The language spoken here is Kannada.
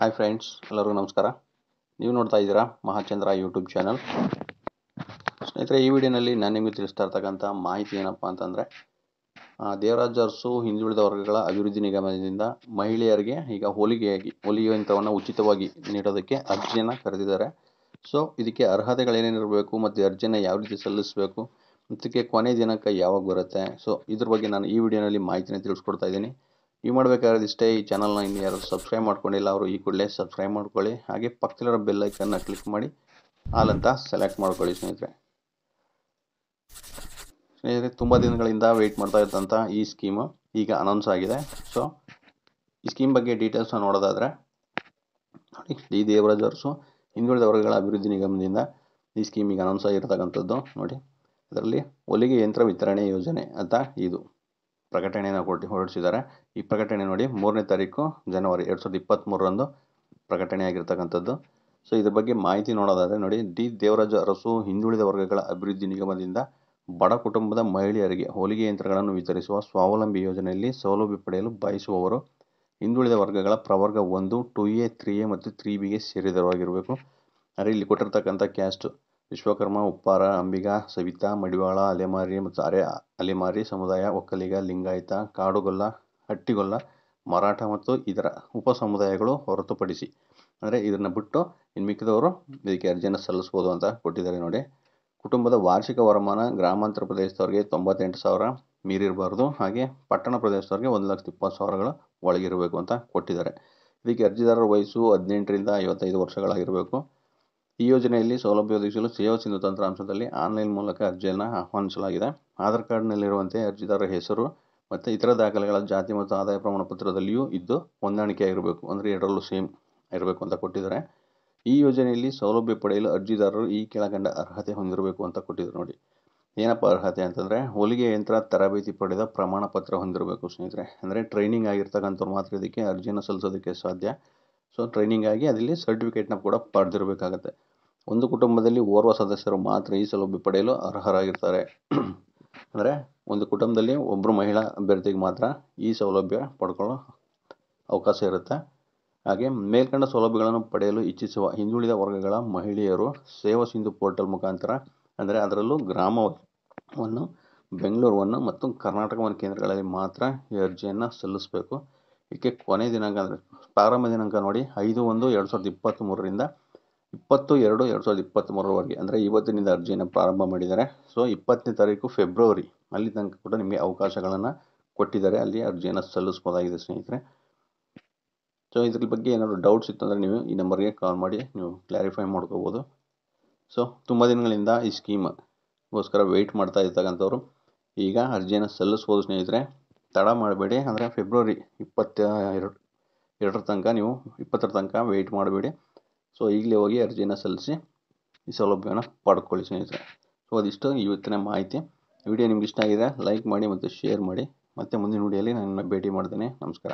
ಹಾಯ್ ಫ್ರೆಂಡ್ಸ್ ಎಲ್ಲರಿಗೂ ನಮಸ್ಕಾರ ನೀವು ನೋಡ್ತಾ ಇದ್ದೀರಾ ಮಹಾಚಂದ್ರ ಯೂಟ್ಯೂಬ್ ಚಾನಲ್ ಸ್ನೇಹಿತರೆ ಈ ವಿಡಿಯೋನಲ್ಲಿ ನಾನು ನಿಮಗೆ ತಿಳಿಸ್ತಾ ಇರ್ತಕ್ಕಂಥ ಮಾಹಿತಿ ಏನಪ್ಪ ಅಂತಂದರೆ ದೇವರಾಜ್ ಅರ್ಸು ಹಿಂದುಳಿದ ವರ್ಗಗಳ ಅಭಿವೃದ್ಧಿ ನಿಗಮದಿಂದ ಮಹಿಳೆಯರಿಗೆ ಈಗ ಹೋಲಿಗೆಯಾಗಿ ಯಂತ್ರವನ್ನು ಉಚಿತವಾಗಿ ನೀಡೋದಕ್ಕೆ ಅರ್ಜಿಯನ್ನು ಕರೆದಿದ್ದಾರೆ ಸೊ ಇದಕ್ಕೆ ಅರ್ಹತೆಗಳೇನೇನಿರಬೇಕು ಮತ್ತು ಅರ್ಜಿಯನ್ನು ಯಾವ ರೀತಿ ಸಲ್ಲಿಸಬೇಕು ಇದಕ್ಕೆ ಕೊನೆ ದಿನಾಂಕ ಯಾವಾಗ ಬರುತ್ತೆ ಸೊ ಇದ್ರ ಬಗ್ಗೆ ನಾನು ಈ ವಿಡಿಯೋನಲ್ಲಿ ಮಾಹಿತಿನ ತಿಳಿಸ್ಕೊಡ್ತಾ ಇದ್ದೀನಿ ನೀವು ಮಾಡಬೇಕಾದ್ರೆ ಇಷ್ಟೇ ಈ ಚಾನಲ್ನ ಇನ್ನು ಯಾರು ಸಬ್ಸ್ಕ್ರೈಬ್ ಮಾಡ್ಕೊಂಡಿಲ್ಲ ಅವರು ಈ ಕೂಡಲೇ ಸಬ್ಸ್ಕ್ರೈಬ್ ಮಾಡ್ಕೊಳ್ಳಿ ಹಾಗೆ ಪಕ್ಕದಲ್ಲಿರೋ ಬೆಲ್ ಐಕನ್ನ ಕ್ಲಿಕ್ ಮಾಡಿ ಆಲ್ ಅಂತ ಸೆಲೆಕ್ಟ್ ಮಾಡ್ಕೊಳ್ಳಿ ಸ್ನೇಹಿತರೆ ಸ್ನೇಹಿತರೆ ತುಂಬ ದಿನಗಳಿಂದ ವೆಯ್ಟ್ ಮಾಡ್ತಾ ಇದ್ದಂಥ ಈ ಸ್ಕೀಮು ಈಗ ಅನೌನ್ಸ್ ಆಗಿದೆ ಸೊ ಈ ಸ್ಕೀಮ್ ಬಗ್ಗೆ ಡೀಟೇಲ್ಸ್ನ ನೋಡೋದಾದರೆ ನೋಡಿ ಈ ದೇವರಾಜ್ ಅವರ್ಸು ಹಿಂದುಳಿದ ವರ್ಗಗಳ ಅಭಿವೃದ್ಧಿ ನಿಗಮದಿಂದ ಈ ಸ್ಕೀಮಿಗೆ ಅನೌನ್ಸ್ ಆಗಿರ್ತಕ್ಕಂಥದ್ದು ನೋಡಿ ಅದರಲ್ಲಿ ಹೊಲಿಗೆ ಯಂತ್ರ ವಿತರಣೆ ಯೋಜನೆ ಅಂತ ಇದು ಪ್ರಕಟಣೆಯನ್ನು ಕೊಟ್ಟು ಹೊರಡಿಸಿದ್ದಾರೆ ಈ ಪ್ರಕಟಣೆ ನೋಡಿ ಮೂರನೇ ತಾರೀಕು ಜನವರಿ ಎರಡು ಸಾವಿರದ ಇಪ್ಪತ್ತ್ಮೂರರಂದು ಪ್ರಕಟಣೆಯಾಗಿರ್ತಕ್ಕಂಥದ್ದು ಸೊ ಇದ್ರ ಬಗ್ಗೆ ಮಾಹಿತಿ ನೋಡೋದಾದರೆ ನೋಡಿ ಡಿ ದೇವರಾಜ ಅರಸು ಹಿಂದುಳಿದ ವರ್ಗಗಳ ಅಭಿವೃದ್ಧಿ ನಿಗಮದಿಂದ ಬಡ ಕುಟುಂಬದ ಮಹಿಳೆಯರಿಗೆ ಹೊಲಿಗೆ ಯಂತ್ರಗಳನ್ನು ವಿತರಿಸುವ ಸ್ವಾವಲಂಬಿ ಯೋಜನೆಯಲ್ಲಿ ಸೌಲಭ್ಯ ಪಡೆಯಲು ಬಯಸುವವರು ಹಿಂದುಳಿದ ವರ್ಗಗಳ ಪ್ರವರ್ಗ ಒಂದು ಟೂ ಎ ತ್ರೀ ಎ ಮತ್ತು ತ್ರೀ ಬಿಗೆ ಸೇರಿದವರಾಗಿರಬೇಕು ಅಂದರೆ ಇಲ್ಲಿ ಕೊಟ್ಟಿರ್ತಕ್ಕಂಥ ಕ್ಯಾಸ್ಟು ವಿಶ್ವಕರ್ಮ ಉಪ್ಪಾರ ಅಂಬಿಗ ಸವಿತಾ ಮಡಿವಾಳ ಅಲೆಮಾರಿ ಮತ್ತು ಅರೆ ಅಲೆಮಾರಿ ಸಮುದಾಯ ಒಕ್ಕಲಿಗ ಲಿಂಗಾಯತ ಕಾಡುಗೊಲ್ಲ ಹಟ್ಟಿಗೊಲ್ಲ ಮರಾಠ ಮತ್ತು ಇದರ ಉಪ ಸಮುದಾಯಗಳು ಹೊರತುಪಡಿಸಿ ಅಂದರೆ ಇದನ್ನು ಬಿಟ್ಟು ಇನ್ ಮಿಕ್ಕಿದವರು ಇದಕ್ಕೆ ಅರ್ಜಿಯನ್ನು ಸಲ್ಲಿಸ್ಬೋದು ಅಂತ ಕೊಟ್ಟಿದ್ದಾರೆ ನೋಡಿ ಕುಟುಂಬದ ವಾರ್ಷಿಕ ವರಮಾನ ಗ್ರಾಮಾಂತರ ಪ್ರದೇಶದವರಿಗೆ ತೊಂಬತ್ತೆಂಟು ಸಾವಿರ ಮೀರಿರಬಾರ್ದು ಹಾಗೆ ಪಟ್ಟಣ ಪ್ರದೇಶದವ್ರಿಗೆ ಒಂದು ಲಕ್ಷದ ಇಪ್ಪತ್ತು ಸಾವಿರಗಳ ಒಳಗಿರಬೇಕು ಅಂತ ಕೊಟ್ಟಿದ್ದಾರೆ ಇದಕ್ಕೆ ಅರ್ಜಿದಾರರ ವಯಸ್ಸು ಹದಿನೆಂಟರಿಂದ ಐವತ್ತೈದು ವರ್ಷಗಳಾಗಿರಬೇಕು ಈ ಯೋಜನೆಯಲ್ಲಿ ಸೌಲಭ್ಯ ಒದಗಿಸಲು ಸೇವಾ ಸಿಂಧು ತಂತ್ರಾಂಶದಲ್ಲಿ ಆನ್ಲೈನ್ ಮೂಲಕ ಅರ್ಜಿಯನ್ನು ಆಹ್ವಾನಿಸಲಾಗಿದೆ ಆಧಾರ್ ಕಾರ್ಡ್ನಲ್ಲಿರುವಂತೆ ಅರ್ಜಿದಾರರ ಹೆಸರು ಮತ್ತು ಇತರ ದಾಖಲೆಗಳ ಜಾತಿ ಮತ್ತು ಆದಾಯ ಪ್ರಮಾಣಪತ್ರದಲ್ಲಿಯೂ ಇದ್ದು ಹೊಂದಾಣಿಕೆಯಾಗಿರಬೇಕು ಅಂದರೆ ಎರಡರಲ್ಲೂ ಸೇಮ್ ಇರಬೇಕು ಅಂತ ಕೊಟ್ಟಿದ್ದಾರೆ ಈ ಯೋಜನೆಯಲ್ಲಿ ಸೌಲಭ್ಯ ಪಡೆಯಲು ಅರ್ಜಿದಾರರು ಈ ಕೆಳಗಂಡ ಅರ್ಹತೆ ಹೊಂದಿರಬೇಕು ಅಂತ ಕೊಟ್ಟಿದ್ರು ನೋಡಿ ಏನಪ್ಪ ಅರ್ಹತೆ ಅಂತಂದರೆ ಹೊಲಿಗೆ ಯಂತ್ರ ತರಬೇತಿ ಪಡೆದ ಪ್ರಮಾಣ ಪತ್ರ ಹೊಂದಿರಬೇಕು ಸ್ನೇಹಿತರೆ ಅಂದರೆ ಟ್ರೈನಿಂಗ್ ಆಗಿರ್ತಕ್ಕಂಥವ್ರು ಮಾತ್ರ ಇದಕ್ಕೆ ಅರ್ಜಿಯನ್ನು ಸಲ್ಲಿಸೋದಕ್ಕೆ ಸಾಧ್ಯ ಸೊ ಟ್ರೈನಿಂಗ್ ಆಗಿ ಅದರಲ್ಲಿ ಸರ್ಟಿಫಿಕೇಟ್ನ ಕೂಡ ಪಡೆದಿರಬೇಕಾಗತ್ತೆ ಒಂದು ಕುಟುಂಬದಲ್ಲಿ ಓರ್ವ ಸದಸ್ಯರು ಮಾತ್ರ ಈ ಸೌಲಭ್ಯ ಪಡೆಯಲು ಅರ್ಹರಾಗಿರ್ತಾರೆ ಅಂದರೆ ಒಂದು ಕುಟುಂಬದಲ್ಲಿ ಒಬ್ಬರು ಮಹಿಳಾ ಅಭ್ಯರ್ಥಿಗೆ ಮಾತ್ರ ಈ ಸೌಲಭ್ಯ ಪಡ್ಕೊಳ್ಳೋ ಅವಕಾಶ ಇರುತ್ತೆ ಹಾಗೆ ಮೇಲ್ಕಂಡ ಸೌಲಭ್ಯಗಳನ್ನು ಪಡೆಯಲು ಇಚ್ಛಿಸುವ ಹಿಂದುಳಿದ ವರ್ಗಗಳ ಮಹಿಳೆಯರು ಸೇವಾ ಸಿಂಧು ಪೋರ್ಟಲ್ ಮುಖಾಂತರ ಅಂದರೆ ಅದರಲ್ಲೂ ಗ್ರಾಮವನ್ನು ಬೆಂಗಳೂರುವನ್ನು ಮತ್ತು ಕರ್ನಾಟಕವನ್ನು ಕೇಂದ್ರಗಳಲ್ಲಿ ಮಾತ್ರ ಈ ಅರ್ಜಿಯನ್ನು ಸಲ್ಲಿಸಬೇಕು ಇದಕ್ಕೆ ಕೊನೆ ದಿನಾಂಕ ಅಂದರೆ ಪ್ರಾರಂಭ ದಿನಾಂಕ ನೋಡಿ ಐದು ಒಂದು ಎರಡು ಸಾವಿರದ ಇಪ್ಪತ್ತ್ಮೂರರಿಂದ ಇಪ್ಪತ್ತು ಎರಡು ಎರಡು ಸಾವಿರದ ಇಪ್ಪತ್ತ್ಮೂರರವರೆಗೆ ಅಂದರೆ ಇವತ್ತಿನಿಂದ ಅರ್ಜಿಯನ್ನು ಪ್ರಾರಂಭ ಮಾಡಿದ್ದಾರೆ ಸೊ ಇಪ್ಪತ್ತನೇ ತಾರೀಕು ಫೆಬ್ರವರಿ ಅಲ್ಲಿ ತನಕ ಕೂಡ ನಿಮಗೆ ಅವಕಾಶಗಳನ್ನು ಕೊಟ್ಟಿದ್ದಾರೆ ಅಲ್ಲಿ ಅರ್ಜಿಯನ್ನು ಸಲ್ಲಿಸ್ಬೋದಾಗಿದೆ ಸ್ನೇಹಿತರೆ ಸೊ ಇದ್ರ ಬಗ್ಗೆ ಏನಾದರೂ ಡೌಟ್ಸ್ ಇತ್ತು ಅಂದರೆ ನೀವು ಈ ನಂಬರ್ಗೆ ಕಾಲ್ ಮಾಡಿ ನೀವು ಕ್ಲಾರಿಫೈ ಮಾಡ್ಕೋಬೋದು ಸೊ ತುಂಬ ದಿನಗಳಿಂದ ಈ ಸ್ಕೀಮ್ಗೋಸ್ಕರ ವೆಯ್ಟ್ ಮಾಡ್ತಾ ಇರ್ತಕ್ಕಂಥವ್ರು ಈಗ ಅರ್ಜಿಯನ್ನು ಸಲ್ಲಿಸ್ಬೋದು ಸ್ನೇಹಿತರೆ ತಡ ಮಾಡಬೇಡಿ ಅಂದರೆ ಫೆಬ್ರವರಿ ಇಪ್ಪತ್ತ ಎರಡು ಎರಡರ ತನಕ ನೀವು ಇಪ್ಪತ್ತರ ತನಕ ವೆಯ್ಟ್ ಮಾಡಬೇಡಿ ಸೊ ಈಗಲೇ ಹೋಗಿ ಅರ್ಜಿನ ಸಲ್ಲಿಸಿ ಈ ಸೌಲಭ್ಯವನ್ನು ಪಡ್ಕೊಳ್ಳಿ ಸ್ನೇಹಿತರೆ ಸೊ ಅದಿಷ್ಟು ಇವತ್ತಿನ ಮಾಹಿತಿ ವಿಡಿಯೋ ನಿಮ್ಗೆ ಇಷ್ಟ ಆಗಿದೆ ಲೈಕ್ ಮಾಡಿ ಮತ್ತು ಶೇರ್ ಮಾಡಿ ಮತ್ತೆ ಮುಂದಿನ ವಿಡಿಯೋಲಿ ನಾನು ಭೇಟಿ ಮಾಡ್ತೇನೆ ನಮಸ್ಕಾರ